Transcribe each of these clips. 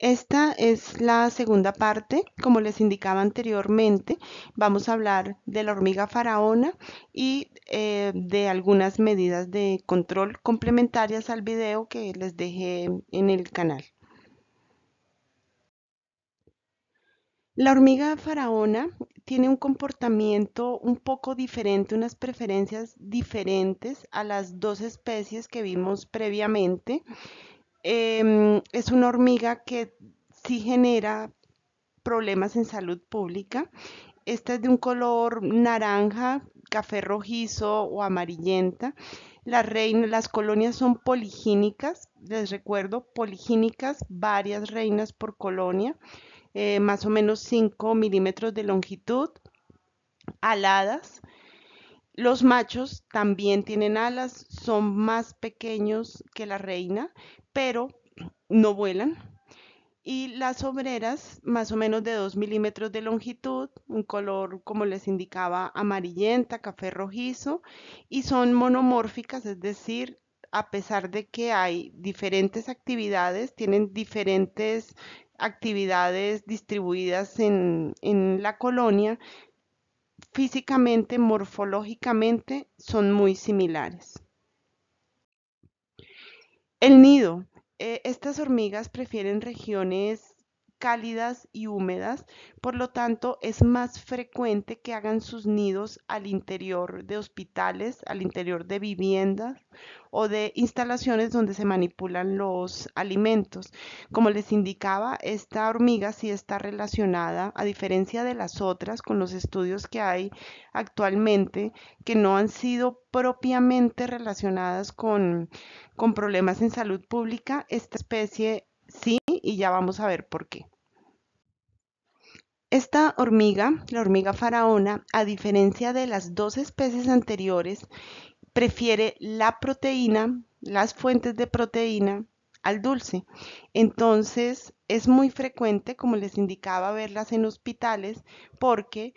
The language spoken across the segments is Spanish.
Esta es la segunda parte. Como les indicaba anteriormente, vamos a hablar de la hormiga faraona y eh, de algunas medidas de control complementarias al video que les dejé en el canal. La hormiga faraona tiene un comportamiento un poco diferente, unas preferencias diferentes a las dos especies que vimos previamente Em, es una hormiga que sí genera problemas en salud pública. Esta es de un color naranja, café rojizo o amarillenta. Las, las colonias son poligínicas, les recuerdo, poligínicas, varias reinas por colonia, eh, más o menos 5 milímetros de longitud, aladas, los machos también tienen alas, son más pequeños que la reina, pero no vuelan. Y las obreras, más o menos de 2 milímetros de longitud, un color, como les indicaba, amarillenta, café rojizo, y son monomórficas, es decir, a pesar de que hay diferentes actividades, tienen diferentes actividades distribuidas en, en la colonia, físicamente, morfológicamente, son muy similares. El nido. Eh, estas hormigas prefieren regiones cálidas y húmedas, por lo tanto es más frecuente que hagan sus nidos al interior de hospitales, al interior de viviendas o de instalaciones donde se manipulan los alimentos. Como les indicaba, esta hormiga sí está relacionada, a diferencia de las otras, con los estudios que hay actualmente, que no han sido propiamente relacionadas con, problemas en salud pública. Esta especie sí y ya vamos a ver por qué. Esta hormiga, la hormiga faraona, a diferencia de las dos especies anteriores, prefiere la proteína, las fuentes de proteína al dulce. Entonces es muy frecuente, como les indicaba, verlas en hospitales porque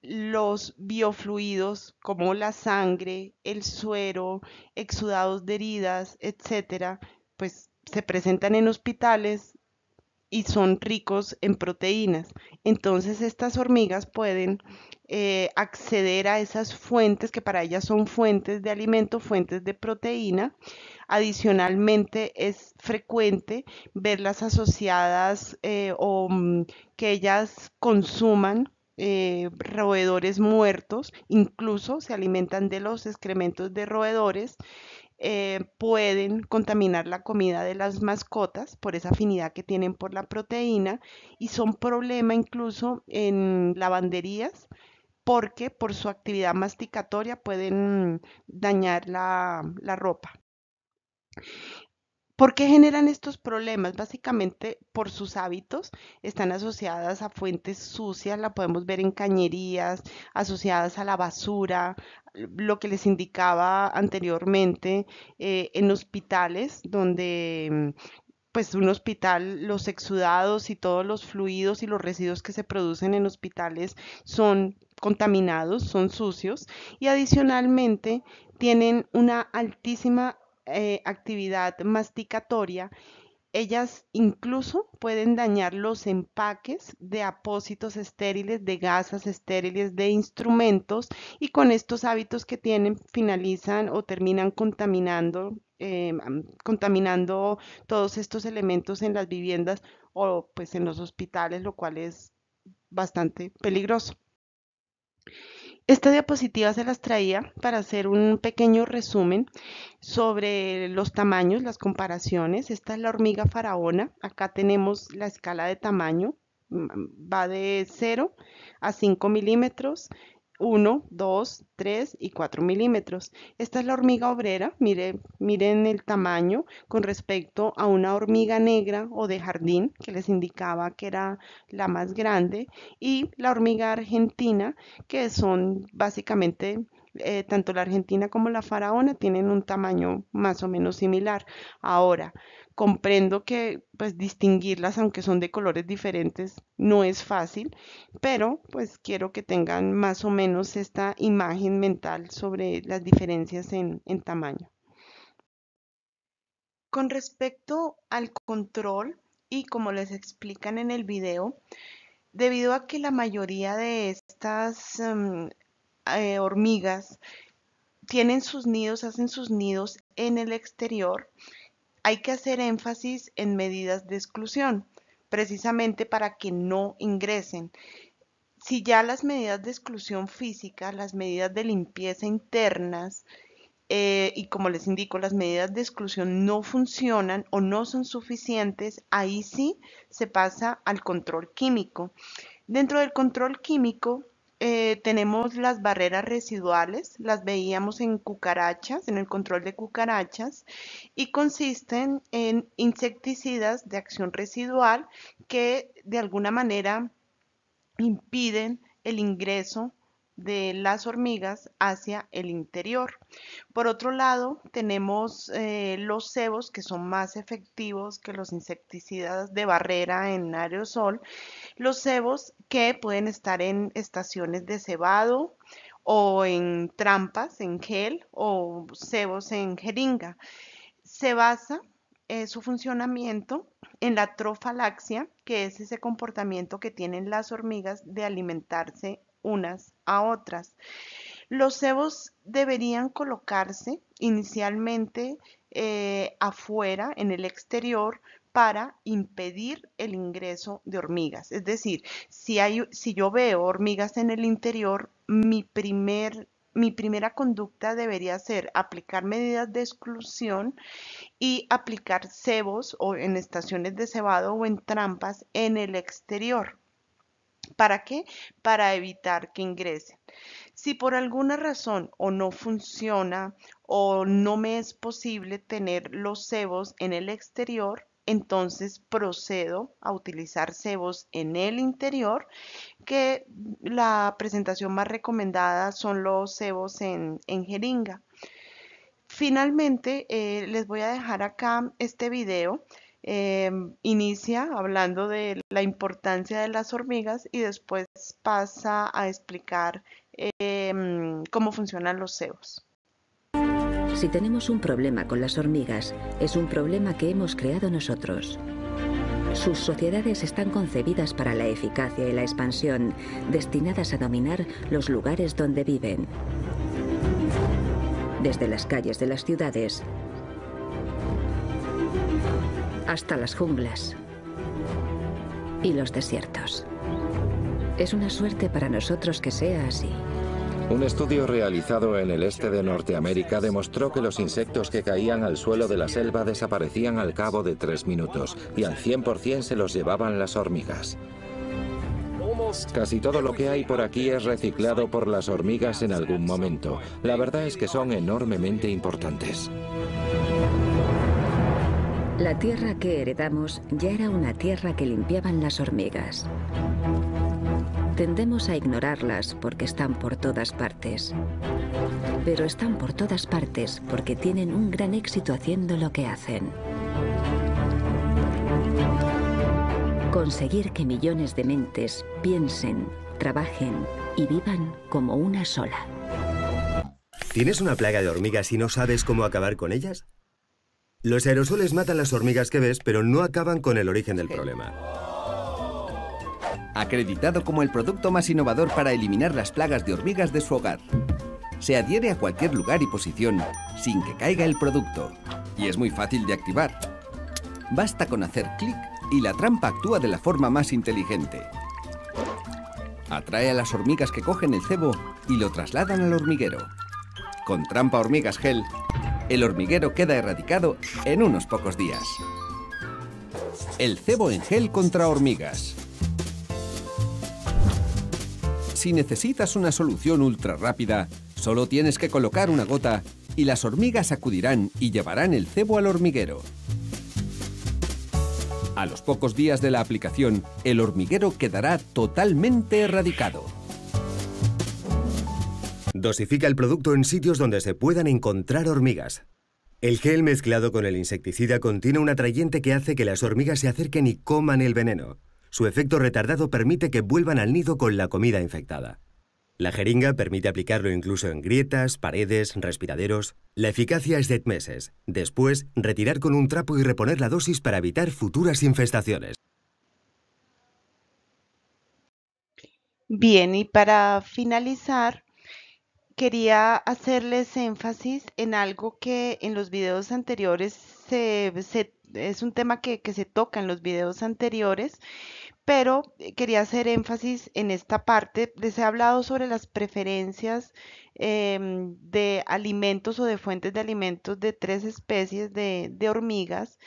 los biofluidos como la sangre, el suero, exudados de heridas, etcétera, pues se presentan en hospitales y son ricos en proteínas. Entonces estas hormigas pueden eh, acceder a esas fuentes que para ellas son fuentes de alimento, fuentes de proteína. Adicionalmente es frecuente verlas asociadas eh, o mm, que ellas consuman eh, roedores muertos, incluso se alimentan de los excrementos de roedores eh, pueden contaminar la comida de las mascotas por esa afinidad que tienen por la proteína y son problema incluso en lavanderías porque por su actividad masticatoria pueden dañar la ropa. ¿Por qué generan estos problemas? Básicamente por sus hábitos, están asociadas a fuentes sucias, la podemos ver en cañerías, asociadas a la basura, lo que les indicaba anteriormente, eh, en hospitales donde pues un hospital, los exudados y todos los fluidos y los residuos que se producen en hospitales son contaminados, son sucios y adicionalmente tienen una altísima eh, actividad masticatoria, ellas incluso pueden dañar los empaques de apósitos estériles, de gasas estériles, de instrumentos y con estos hábitos que tienen finalizan o terminan contaminando, eh, contaminando todos estos elementos en las viviendas o pues en los hospitales, lo cual es bastante peligroso. Esta diapositiva se las traía para hacer un pequeño resumen sobre los tamaños, las comparaciones. Esta es la hormiga faraona. Acá tenemos la escala de tamaño. Mm, va de 0 a 5 milímetros, 1, 2, 3 y 4 milímetros. Esta es la hormiga obrera, miren, miren el tamaño con respecto a una hormiga negra o de jardín que les indicaba que era la más grande y la hormiga argentina que son básicamente eh, tanto la argentina como la faraona tienen un tamaño más o menos similar. Ahora, comprendo que pues distinguirlas, aunque son de colores diferentes, no es fácil, pero pues quiero que tengan más o menos esta imagen mental sobre las diferencias en, tamaño. Con respecto al control y como les explican en el video, debido a que la mayoría de estas em, eh, hormigas, tienen sus nidos, hacen sus nidos en el exterior, hay que hacer énfasis en medidas de exclusión, precisamente para que no ingresen. Si ya las medidas de exclusión física, las medidas de limpieza internas eh, y como les indico, las medidas de exclusión no funcionan o no son suficientes, ahí sí se pasa al control químico. Dentro del control químico eh, tenemos las barreras residuales, las veíamos en cucarachas, en el control de cucarachas, y consisten en insecticidas de acción residual que de alguna manera impiden el ingreso de las hormigas hacia el interior. Por otro lado, tenemos eh, los cebos que son más efectivos que los insecticidas de barrera en aerosol. Los cebos que pueden estar en estaciones de cebado o en trampas, en gel o cebos en jeringa. Se basa eh, su funcionamiento en la trofalaxia, que es ese comportamiento que tienen las hormigas de alimentarse unas a otras. Los cebos deberían colocarse inicialmente eh, afuera, en el exterior, para impedir el ingreso de hormigas. Es decir, si, yo veo hormigas en el interior, mi, mi primera conducta debería ser aplicar medidas de exclusión y aplicar cebos o en estaciones de cebado o en trampas en el exterior. ¿Para qué? Para evitar que ingresen. Si por alguna razón o no funciona o no me es posible tener los cebos en el exterior, entonces procedo a utilizar cebos en el interior, que la presentación más recomendada son los cebos en, jeringa. Finalmente, eh, les voy a dejar acá este video Em, inicia hablando de la importancia de las hormigas y después pasa a explicar em, cómo funcionan los cebos. Si tenemos un problema con las hormigas, es un problema que hemos creado nosotros. Sus sociedades están concebidas para la eficacia y la expansión, destinadas a dominar los lugares donde viven. Desde las calles de las ciudades, hasta las junglas y los desiertos. Es una suerte para nosotros que sea así. Un estudio realizado en el este de Norteamérica demostró que los insectos que caían al suelo de la selva desaparecían al cabo de tres minutos y al 100% se los llevaban las hormigas. Casi todo lo que hay por aquí es reciclado por las hormigas en algún momento. La verdad es que son enormemente importantes. La tierra que heredamos ya era una tierra que limpiaban las hormigas. Tendemos a ignorarlas porque están por todas partes. Pero están por todas partes porque tienen un gran éxito haciendo lo que hacen. Conseguir que millones de mentes piensen, trabajen y vivan como una sola. ¿Tienes una plaga de hormigas y no sabes cómo acabar con ellas? Los aerosoles matan las hormigas que ves, pero no acaban con el origen del problema. Acreditado como el producto más innovador para eliminar las plagas de hormigas de su hogar. Se adhiere a cualquier lugar y posición sin que caiga el producto. Y es muy fácil de activar. Basta con hacer clic y la trampa actúa de la forma más inteligente. Atrae a las hormigas que cogen el cebo y lo trasladan al hormiguero. Con Trampa Hormigas Gel el hormiguero queda erradicado en unos pocos días. El cebo en gel contra hormigas. Si necesitas una solución ultra rápida, solo tienes que colocar una gota y las hormigas acudirán y llevarán el cebo al hormiguero. A los pocos días de la aplicación, el hormiguero quedará totalmente erradicado. Dosifica el producto en sitios donde se puedan encontrar hormigas. El gel mezclado con el insecticida contiene un atrayente que hace que las hormigas se acerquen y coman el veneno. Su efecto retardado permite que vuelvan al nido con la comida infectada. La jeringa permite aplicarlo incluso en grietas, paredes, respiraderos. La eficacia es de meses. Después, retirar con un trapo y reponer la dosis para evitar futuras infestaciones. Bien, y para finalizar, quería hacerles énfasis en algo que en los videos anteriores es un tema que, se toca en los videos anteriores, pero eh, quería hacer énfasis en esta parte. Les he hablado sobre las preferencias em, de alimentos o de fuentes de alimentos de tres especies de hormigas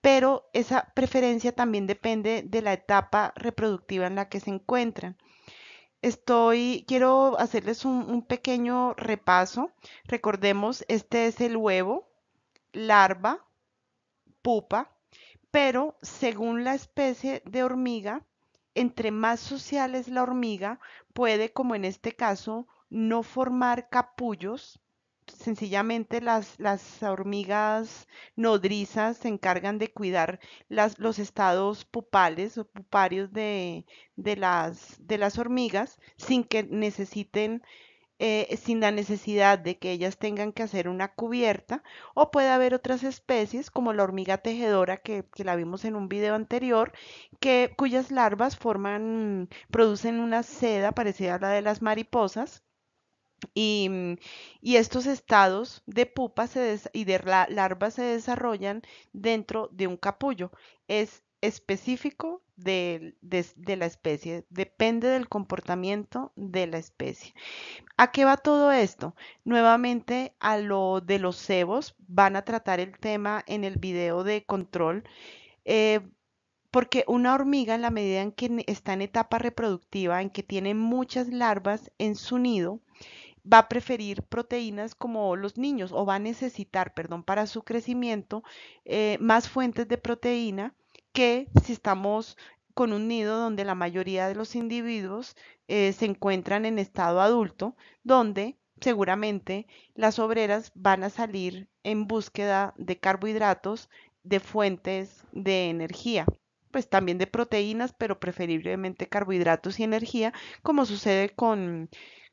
pero esa preferencia también depende de la etapa reproductiva en la que se encuentran. Estoy, quiero hacerles un, pequeño repaso. Recordemos, este es el huevo, larva, pupa, pero según la especie de hormiga, entre más social es la hormiga, puede, como en este caso, no formar capullos sencillamente las, hormigas nodrizas se encargan de cuidar los estados pupales o puparios de, las, hormigas sin que necesiten, eh, sin la necesidad de que ellas tengan que hacer una cubierta o puede haber otras especies como la hormiga tejedora que, la vimos en un video anterior que, cuyas larvas forman, producen una seda parecida a la de las mariposas Mm, y, estos estados de pupa y de la larva se desarrollan dentro de un capullo. Es específico de, la especie, depende del comportamiento de la especie. ¿A qué va todo esto? Nuevamente a lo de los cebos, van a tratar el tema en el video de control. Eh, porque una hormiga, en la medida en que está en etapa reproductiva, en que tiene muchas larvas en su nido, va a preferir proteínas como los niños o va a necesitar, perdón, para su crecimiento eh, más fuentes de proteína que si estamos con un nido donde la mayoría de los individuos eh, se encuentran en estado adulto, donde seguramente las obreras van a salir en búsqueda de carbohidratos, de fuentes de energía pues también de proteínas, pero preferiblemente carbohidratos y energía, como sucede con,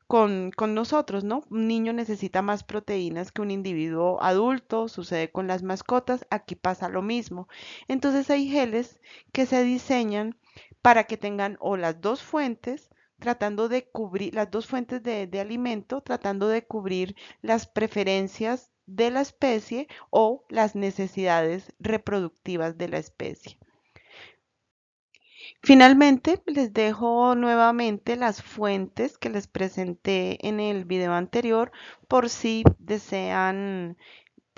con, nosotros, ¿no? Un niño necesita más proteínas que un individuo adulto, sucede con las mascotas, aquí pasa lo mismo. Entonces hay geles que se diseñan para que tengan o las dos fuentes, tratando de cubrir las dos fuentes de alimento, tratando de cubrir las preferencias de la especie o las necesidades reproductivas de la especie. Finalmente, les dejo nuevamente las fuentes que les presenté en el video anterior por si desean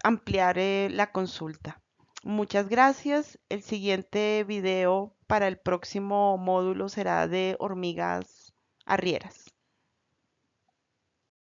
ampliar eh, la consulta. Muchas gracias. El siguiente video para el próximo módulo será de hormigas arrieras.